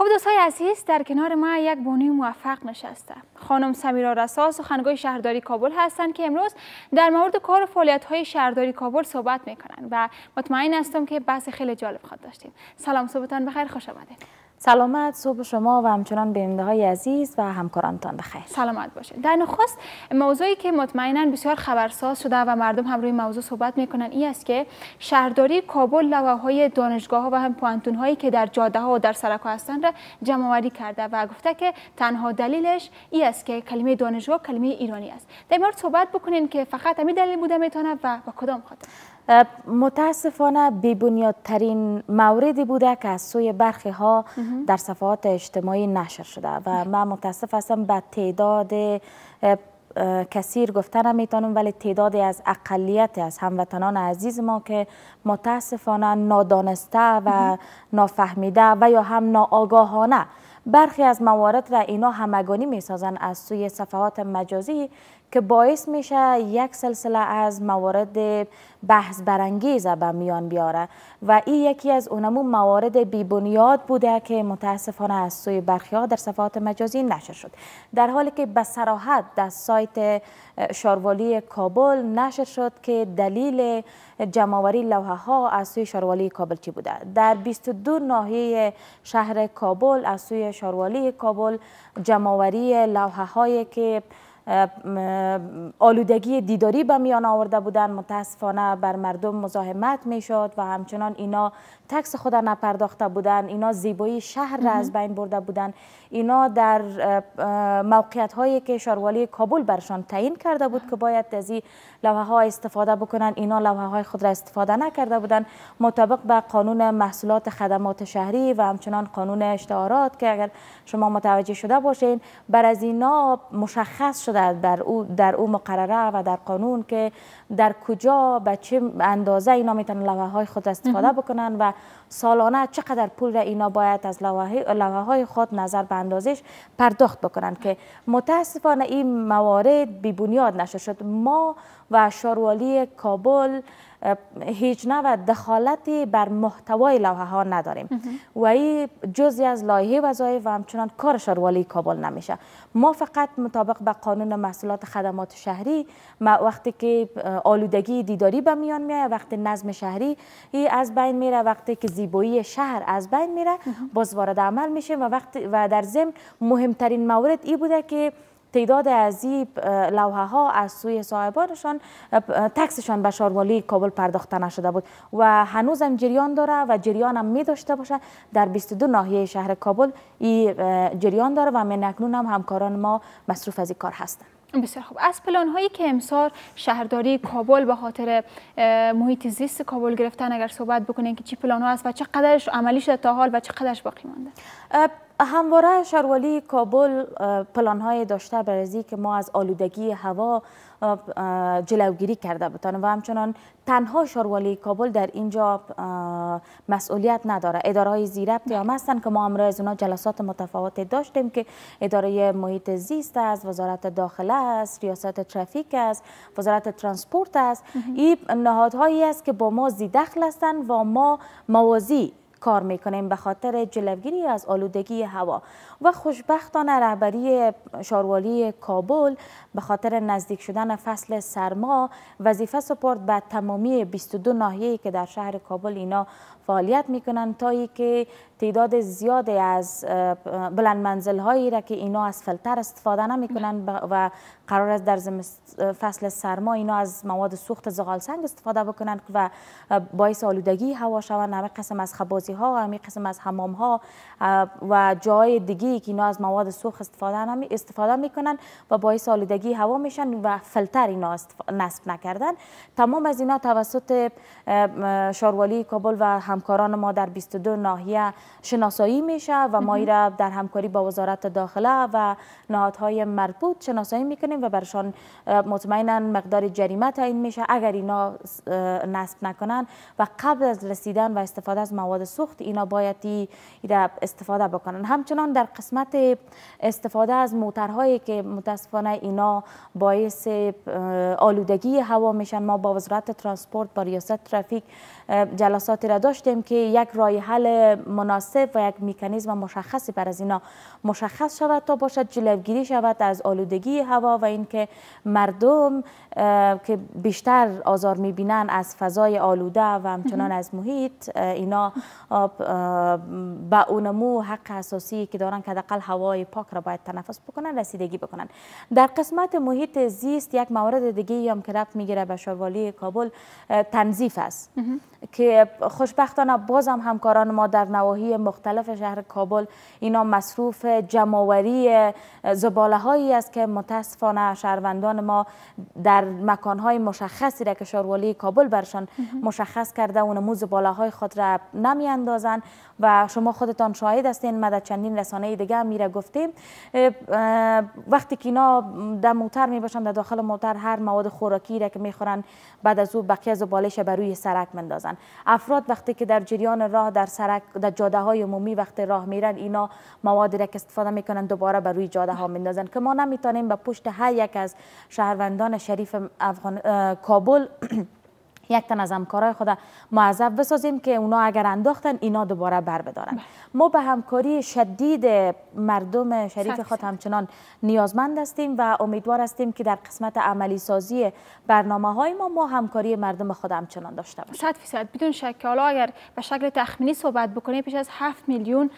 خب دوستای عزیز در کنار ما یک بانوی موفق نشسته خانم سمیرا رسا سخنگوی شهرداری کابل هستند که امروز در مورد کار و فعالیت های شهرداری کابل صحبت میکنن و مطمئن هستم که بحث خیلی جالب خواهد داشتیم سلام صبحتان بخیر خوش آمدید سلامت صبح شما و همچنان بیننده های عزیز و همکارانتان بخیر سلامت باشید در نخست موضوعی که مطمئنا بسیار خبرساز شده و مردم هم روی موضوع صحبت میکنن این است که شهرداری کابل های دانشگاه ها و هم پوانتون هایی که در جاده ها و در سرک هستند را جمع آوری کرده و گفته که تنها دلیلش ای است که کلمه دانشگاه کلمه ایرانی است در مورد صحبت بکنین که فقط همین دلیل بوده میتونه و با کدام خاطر متاسفانه بیبنیادترین موردی بوده که از سوی برخی ها در صفحات اجتماعی نشر شده و من متاسف هستم به تعداد کثیر گفته نمیتونم ولی تعدادی از اقلیت از هموطنان عزیز ما که متاسفانه نادانسته و نافهمیده و یا هم ناآگاهانه برخی از موارد را اینا همگانی میسازن از سوی صفحات مجازی که باعث میشه یک سلسله از موارد بحث برانگیز به میان بیاره و این یکی از اونمون موارد بیبنیاد بوده که متاسفانه از سوی برخی در صفحات مجازی نشر شد در حالی که به صراحت در سایت شاروالی کابل نشر شد که دلیل جمعوری لوحه ها از سوی شاروالی کابل چی بوده در 22 ناحیه شهر کابل از سوی شاروالی کابل جمعوری لوحه هایی که آلودگی دیداری به میان آورده بودند متاسفانه بر مردم مزاحمت میشد و همچنان اینا تکس خود را نپرداخته بودند اینا زیبایی شهر را از بین برده بودند اینا در موقعیت هایی که شاروالی کابل برشان تعیین کرده بود که باید از این لوحه ها استفاده بکنن اینا لوحه های خود را استفاده نکرده بودند مطابق به قانون محصولات خدمات شهری و همچنان قانون اشتعارات که اگر شما متوجه شده باشین بر از اینا مشخص شده در او در او مقرره و در قانون که در کجا به چه اندازه اینا میتونن لوحه های خود استفاده بکنن و سالانه چقدر پول را اینا باید از لوحه های خود نظر به اندازش پرداخت بکنند که متاسفانه این موارد بی بنیاد شد ما و شاروالی کابل هیچ نوع دخالتی بر محتوای لوحه ها نداریم و این جزی از لایحه وظایف و همچنان کار شاروالی کابل نمیشه ما فقط مطابق به قانون محصولات خدمات شهری ما وقتی که آلودگی دیداری به میان میایه وقتی نظم شهری ای از بین میره وقتی که زیبایی شهر از بین میره باز وارد عمل میشه و وقتی و در ضمن مهمترین مورد ای بوده که تعداد عظیب لوحه ها از سوی صاحبانشان تکسشان به شاروالی کابل پرداخته نشده بود و هنوز هم جریان داره و جریان هم می داشته باشه در 22 ناحیه شهر کابل این جریان داره و من اکنون هم همکاران ما مصروف از این کار هستند بسیار خوب از پلان هایی که امسال شهرداری کابل به خاطر محیط زیست کابل گرفتن اگر صحبت بکنین که چی پلان ها است و چقدرش عملی شده تا حال و چقدرش باقی مانده همواره شهروالی کابل پلان های داشته برای که ما از آلودگی هوا جلوگیری کرده بتانیم و همچنان تنها شاروالی کابل در اینجا مسئولیت نداره اداره های زیربطی هم بله. هستن که ما امروز از اونا جلسات متفاوت داشتیم که اداره محیط زیست است وزارت داخله است ریاست ترافیک است وزارت ترانسپورت است این نهادهایی است که با ما زی دخل هستند و ما موازی کار میکنیم به خاطر جلوگیری از آلودگی هوا و خوشبختانه رهبری شاروالی کابل به خاطر نزدیک شدن فصل سرما وظیفه سپرد به تمامی 22 ناحیه‌ای که در شهر کابل اینا فعالیت میکنند تا که تعداد زیادی از بلند منزل را که اینا از فلتر استفاده نمیکنن و قرار است در فصل سرما اینا از مواد سوخت زغال سنگ استفاده بکنند و باعث آلودگی هوا شوند همه قسم از خبازی ها همه قسم از حمام ها و جای دیگه که اینا از مواد سوخت استفاده استفاده میکنن و باعث آلودگی هوا میشن و فلتر اینا نصب نکردن تمام از اینا توسط شاروالی کابل و همکاران ما در 22 ناحیه شناسایی میشه و ما را در همکاری با وزارت داخله و نهادهای مربوط شناسایی میکنیم و برشان مطمئنا مقدار جریمه تعیین میشه اگر اینا نصب نکنن و قبل از رسیدن و استفاده از مواد سوخت اینا باید ای استفاده بکنن همچنان در قسمت استفاده از موترهایی که متاسفانه اینا باعث آلودگی هوا میشن ما با وزارت ترانسپورت با ریاست ترافیک جلساتی را داشتیم که یک رای حل مناسب و یک میکانیزم مشخصی بر از اینا مشخص شود تا باشد جلوگیری شود از آلودگی هوا و اینکه مردم که بیشتر آزار میبینن از فضای آلوده و همچنان از محیط اینا به اونمو حق اساسی که دارن حداقل هوای پاک را باید تنفس بکنن رسیدگی بکنن در قسمت محیط زیست یک مورد دیگه هم که رفت میگیره به شاروالی کابل تنظیف است که خوشبختانه باز همکاران ما در نواحی مختلف شهر کابل اینا مصروف جمعوری زباله هایی است که متاسفانه شهروندان ما در مکان های مشخصی را که شاروالی کابل برشان مشخص کرده اون موز زباله های خود را نمی و شما خودتان شاهد هستین مدد چندین رسانه دیگه میره گفتیم وقتی که اینا در موتر می در داخل موتر هر مواد خوراکی را که میخورن بعد از او بقیه از بالش بر روی سرک مندازن افراد وقتی که در جریان راه در سرک در جاده های عمومی وقتی راه میرن اینا مواد را که استفاده میکنن دوباره بر روی جاده ها مندازن که ما نمیتونیم به پشت هر یک از شهروندان شریف افغان... کابل یک تن از همکارای خود معذب بسازیم که اونا اگر انداختن اینا دوباره بر بدارن بله. ما به همکاری شدید مردم شریف خود همچنان نیازمند هستیم و امیدوار هستیم که در قسمت عملی سازی برنامه های ما ما همکاری مردم خود همچنان داشته باشیم 100 فیصد بدون شک حالا اگر به شکل تخمینی صحبت بکنیم پیش از 7 میلیون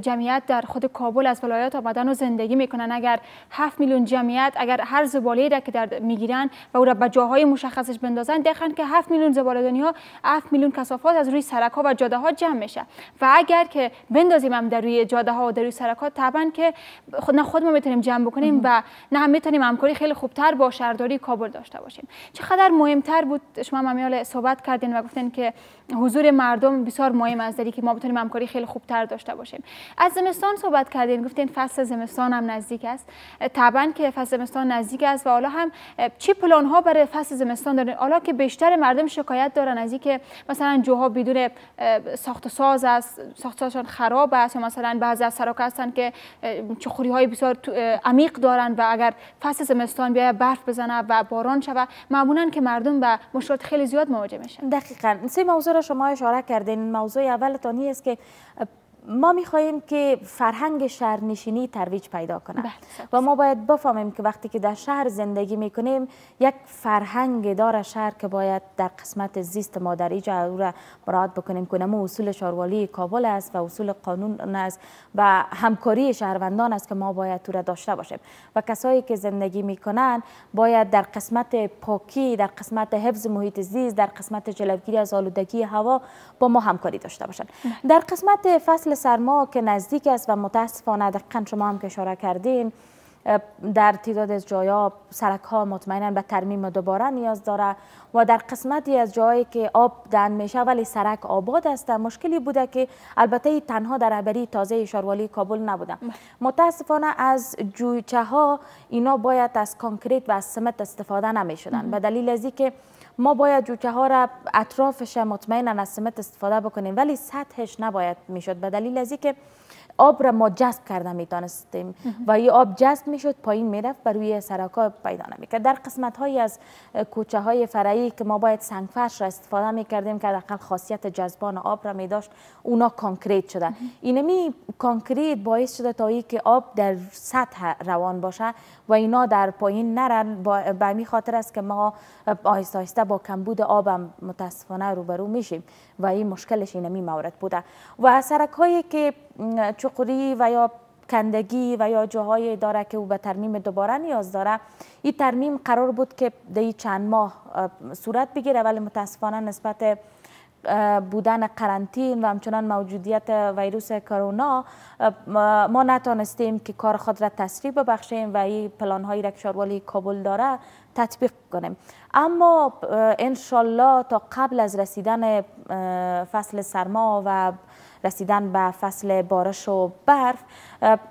جمعیت در خود کابل از ولایات آمدن و زندگی میکنن اگر 7 میلیون جمعیت اگر هر زباله را که در میگیرن و او را به جاهای مشخصش بندازن خان که 7 میلیون زباله دنیا 7 میلیون کثافات از روی سرک ها و جاده ها جمع میشه و اگر که بندازیم هم در روی جاده ها و در روی سرک ها طبعا که خود نه خود ما میتونیم جمع بکنیم و نه هم میتونیم همکاری خیلی خوبتر با شهرداری کابل داشته باشیم چقدر مهمتر بود شما میال صحبت کردین و گفتین که حضور مردم بسیار مهم است که ما بتونیم همکاری خیلی خوبتر داشته باشیم از زمستان صحبت کردین گفتین فصل زمستان هم نزدیک است طبعا که فصل زمستان نزدیک است و حالا هم چی پلان ها برای فصل زمستان دارین حالا که بیشتر مردم شکایت دارن از اینکه مثلا جوها بدون ساخت ساز است ساخت سازشان خراب است یا مثلا بعضی از سراک هستن که چخوری های بسیار عمیق دارن و اگر فصل زمستان بیاید برف بزنه و باران شوه معمولا که مردم به مشکلات خیلی زیاد مواجه میشن دقیقا سه موضوع را شما اشاره کردین موضوع اول است که ما میخواهیم که فرهنگ شهرنشینی ترویج پیدا کنه بله، و ما باید بفهمیم که وقتی که در شهر زندگی میکنیم یک فرهنگ داره شهر که باید در قسمت زیست ما در ایجا را بکنیم که و اصول شاروالی کابل است و اصول قانون است و همکاری شهروندان است که ما باید تو را داشته باشیم و کسایی که زندگی میکنن باید در قسمت پاکی در قسمت حفظ محیط زیست در قسمت جلوگیری از آلودگی هوا با ما همکاری داشته باشند بله. در قسمت فصل سرما که نزدیک است و متاسفانه دقیقا شما هم که اشاره کردین در تعداد از جایا سرک ها مطمئنا به ترمیم دوباره نیاز داره و در قسمتی از جایی که آب دن میشه ولی سرک آباد است مشکلی بوده که البته تنها در رهبری تازه شاروالی کابل نبوده متاسفانه از جویچه ها اینا باید از کانکریت و از سمت استفاده نمی شدن به دلیل از که ما باید جوکه ها را اطرافش مطمئنا از سمت استفاده بکنیم ولی سطحش نباید میشد به دلیل از که آب را ما جذب کرده میتونستیم و این آب جذب میشد پایین میرفت بر روی سرکا پیدا نمیکرد در قسمت های از کوچه های فرعی که ما باید سنگ فرش را استفاده میکردیم که حداقل خاصیت جذبان آب را می داشت اونا کانکریت شده اینمی کانکریت باعث شده تا ای که آب در سطح روان باشه و اینا در پایین نرن به می خاطر است که ما آهسته آهسته با کمبود آب متاسفانه روبرو میشیم و این مشکلش اینمی مورد بوده و سرک هایی که چقری و یا کندگی و یا جاهای داره که او به ترمیم دوباره نیاز داره این ترمیم قرار بود که در چند ماه صورت بگیره ولی متاسفانه نسبت بودن قرنطین و همچنان موجودیت ویروس کرونا ما نتانستیم که کار خود را تسریع ببخشیم و این پلان های را کابل داره تطبیق کنیم اما انشالله تا قبل از رسیدن فصل سرما و رسیدن به فصل بارش و برف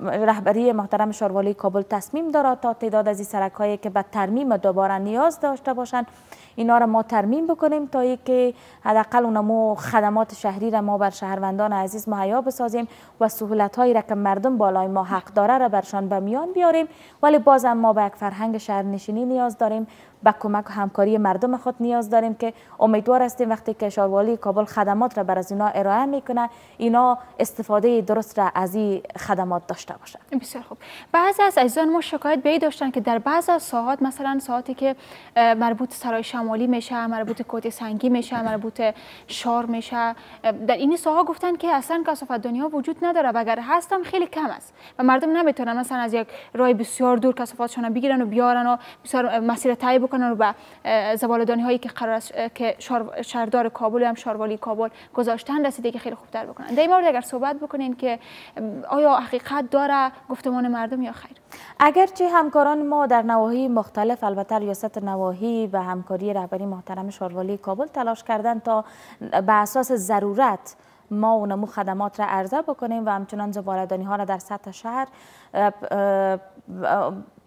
رهبری محترم شاروالی کابل تصمیم دارد تا تعداد از این سرک هایی که به ترمیم دوباره نیاز داشته باشند اینا را ما ترمیم بکنیم تا اینکه حداقل اونمو خدمات شهری را ما بر شهروندان عزیز مهیا بسازیم و سهولت هایی را که مردم بالای ما حق داره را برشان به میان بیاریم ولی بازم ما به یک فرهنگ شهرنشینی نیاز داریم به کمک و همکاری مردم خود نیاز داریم که امیدوار هستیم وقتی که شاروالی کابل خدمات را بر از اینا ارائه میکنه اینا استفاده درست را از این خدمات داشته باشند بسیار خوب بعضی از عزیزان ما شکایت به داشتن که در بعض از ساعات مثلا ساعتی که مربوط سرای شمالی میشه مربوط کوت سنگی میشه مربوط شار میشه در این ساعات گفتن که اصلا کثافت دنیا وجود نداره و اگر هستم خیلی کم است و مردم نمیتونن مثلا از یک راه بسیار دور بگیرن و بیارن و مسیر طی کنن و زبالدانی هایی که قرار که شهردار کابل هم شاروالی کابل گذاشتن رسیده که خیلی خوبتر بکنن در این مورد اگر صحبت بکنین که آیا حقیقت داره گفتمان مردم یا خیر اگرچه همکاران ما در نواحی مختلف البته ریاست نواحی و همکاری رهبری محترم شاروالی کابل تلاش کردن تا به اساس ضرورت ما و خدمات را عرضه بکنیم و همچنان زبالدانی ها را در سطح شهر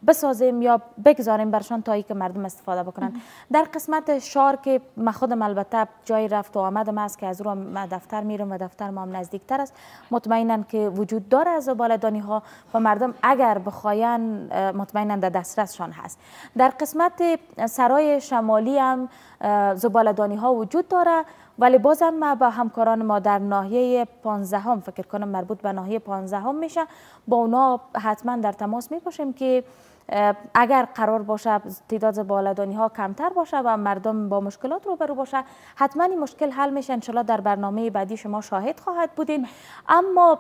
بسازیم یا بگذاریم برشان تا که مردم استفاده بکنن در قسمت شار که ما خودم البته جای رفت و آمدم است که از رو ما دفتر میرم و دفتر ما هم نزدیکتر است مطمئنا که وجود داره از ها و مردم اگر بخواین مطمئنا در دسترسشان هست در قسمت سرای شمالی هم زبالدانی ها وجود داره ولی بازم ما با همکاران ما در ناحیه 15 هم فکر کنم مربوط به ناحیه 15 هم میشه با اونا حتما در تماس می که اگر قرار باشه تعداد بالادانی ها کمتر باشه و مردم با مشکلات روبرو باشه حتما این مشکل حل میشه انشالله در برنامه بعدی شما شاهد خواهد بودین اما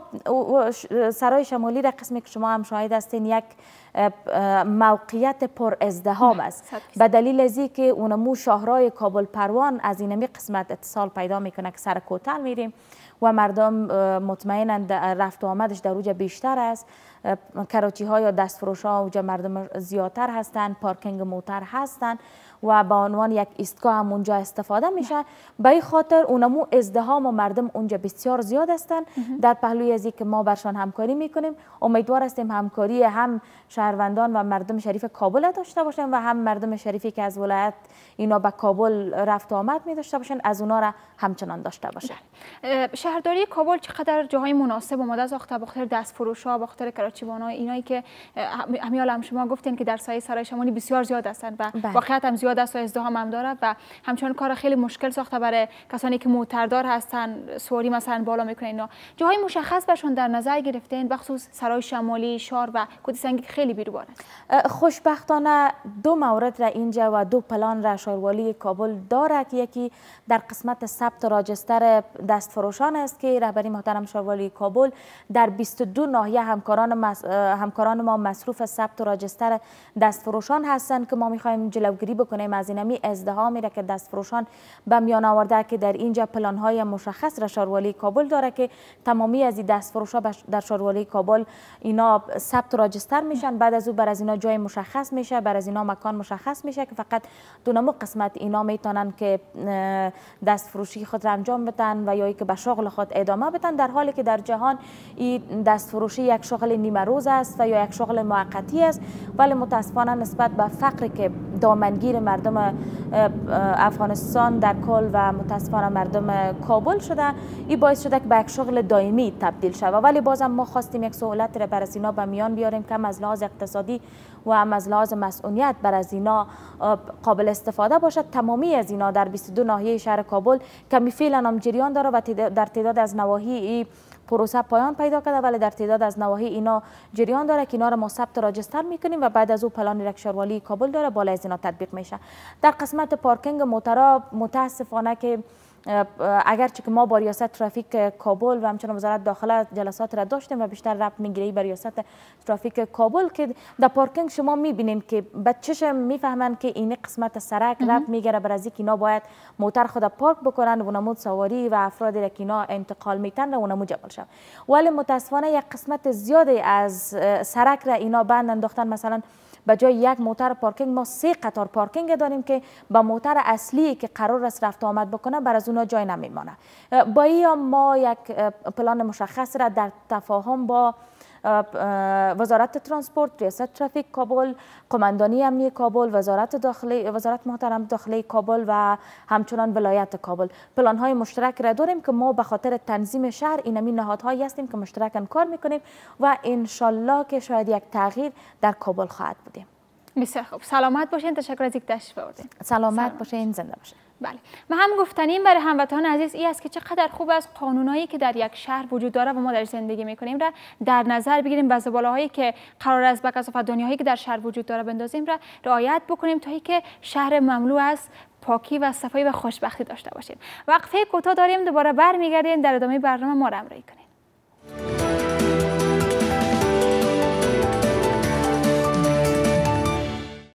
سرای شمالی در قسمی که شما هم شاهد هستین یک موقعیت پر ازدهام است به دلیل از که اونمو شاهرای کابل پروان از اینمی قسمت اتصال پیدا میکنه که سر کوتل میریم و مردم مطمئنا رفت و آمدش در اوجه بیشتر است کراچی ها یا دستفروش ها اوجه مردم زیادتر هستند پارکینگ موتر هستند و به عنوان یک ایستگاه هم اونجا استفاده میشه به این خاطر اونمو ازدهام و مردم اونجا بسیار زیاد هستن در پهلوی از که ما برشان همکاری میکنیم امیدوار هستیم همکاری هم شهروندان و مردم شریف کابل داشته باشن و هم مردم شریفی که از ولایت اینا به کابل رفت و آمد می داشته باشن از اونا را همچنان داشته باشن شهرداری کابل چقدر جاهای مناسب اومده از با بخاطر دست فروش بخاطر کراچی اینایی که همیال هم شما گفتین که در سایه سرای بسیار زیاد هستن و بله. واقعا هم دست و ازدهام هم دارد و همچنان کار خیلی مشکل ساخته برای کسانی که موتردار هستن سواری مثلا بالا میکنن اینا جاهای مشخص برشون در نظر این بخصوص سرای شمالی شار و که خیلی بیروبار خوشبختانه دو مورد را اینجا و دو پلان را شاروالی کابل دارد یکی در قسمت ثبت راجستر دست فروشان است که رهبری محترم شاروالی کابل در 22 ناحیه همکاران, همکاران ما مصروف ثبت راجستر دست فروشان هستند که ما میخوایم جلوگیری بکنیم میکنیم از اینمی ازدهامی میره که دستفروشان به میان آورده که در اینجا پلان های مشخص را شاروالی کابل داره که تمامی از این فروش ها در شاروالی کابل اینا ثبت راجستر میشن بعد از او بر از اینا جای مشخص میشه بر از اینا مکان مشخص میشه که فقط دونمو قسمت اینا میتونن که دست فروشی خود را انجام بدن و یایی که به شغل خود ادامه بدن در حالی که در جهان این فروشی یک شغل نیمه روز است و یا یک شغل موقتی است ولی متاسفانه نسبت به فقری که دامنگیر مردم افغانستان در کل و متاسفانه مردم کابل شده این باعث شده که به یک شغل دائمی تبدیل شود ولی بازم ما خواستیم یک سهولت را بر از اینا به میان بیاریم که از لحاظ اقتصادی و هم از لحاظ مسئولیت بر از اینا قابل استفاده باشد تمامی از اینا در 22 ناحیه شهر کابل کمی می فعلا هم جریان داره و در تعداد از نواحی پروسه پایان پیدا کرده ولی در تعداد از نواحی اینا جریان داره که اینا را ما ثبت راجستر میکنیم و بعد از او پلان رکشاروالی کابل داره بالا از اینا تطبیق میشه در قسمت پارکینگ موترا متاسفانه که اگرچه که ما با ریاست ترافیک کابل و همچنان وزارت داخله جلسات را داشتیم و بیشتر رب میگیره به ریاست ترافیک کابل که در پارکینگ شما میبینین که به چشم میفهمن که این قسمت سرک رب میگیره بر از اینا باید موتر خود پارک بکنن و نمود سواری و افرادی را که اینا انتقال میتن و نمود جمال شد ولی متاسفانه یک قسمت زیادی از سرک را اینا بند انداختن مثلا به جای یک موتر پارکینگ ما سه قطار پارکینگ داریم که به موتر اصلی که قرار است رفت آمد بکنه بر از اونها جای نمیمانه با ما یک پلان مشخص را در تفاهم با وزارت ترانسپورت ریاست ترافیک کابل قماندانی امنی کابل وزارت داخلی وزارت محترم داخلی کابل و همچنان ولایت کابل پلان های مشترک را داریم که ما به خاطر تنظیم شهر این امین نهادهایی هستیم که مشترکاً کار میکنیم و ان که شاید یک تغییر در کابل خواهد بودیم بسیار خوب سلامت باشین تشکر از یک تشریف سلامت, سلامت باشین زنده باشین بله ما هم گفتنیم برای هموطنان عزیز این است که چقدر خوب است قانونایی که در یک شهر وجود داره و ما در زندگی میکنیم را در نظر بگیریم و زباله که قرار است به کسافت دنیایی که در شهر وجود داره بندازیم را رعایت بکنیم تا که شهر مملو از پاکی و صفایی و خوشبختی داشته باشیم وقفه کوتاه داریم دوباره برمیگردیم در ادامه برنامه ما را همراهی کنیم